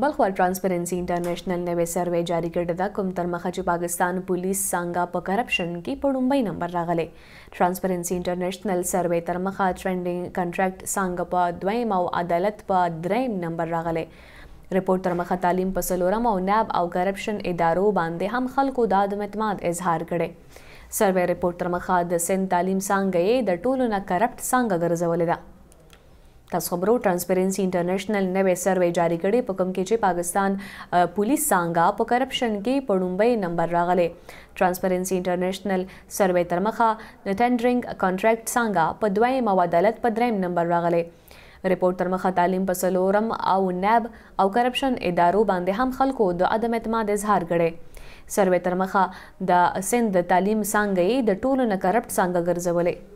بلخ ور ټرانسپیرنسي انټرنیشنل نوې سروې جاری کړی دا کوم تر مخه چې پاکستان پولیس څنګه په کرپشن کې په لومړی نمبر راغلي ټرانسپیرنسي انټرنیشنل سروې تر مخه ټرندینګ کنټراکټ څنګه په دویم او عدالت په دریم نمبر راغلي رپورت تر مخه تعلیم په سلورم او ناب او کرپشن ادارو باندې هم خلکو د اعتماد اظهار کړي سروې رپورت تر مخه د سند تعلیم څنګه یې د ټولو نه کرپټ څنګه ګرځولې ده خبرو ټرانسپیرنسی انټرنیشنل نوې سروې جاری کړي په کوم کې چې پاکستان پولیس څنګه په کرپشن کې په لومړی نمبر راغلي ټرانسپیرنسی انټرنیشنل سروې تر مخه د ټینډرینګ کانټریکټ څنګه په دویم او عدالت په دریم نمبر راغلي ریپورت تر مخه تعلیم په سلورم او ناب او کرپشن ادارو باندې هم خلکو د عدم اعتماد اظهار کړي سروې تر مخه د سند تعلیم څنګه د ټولو نه کرپټ څنګه ګرځولې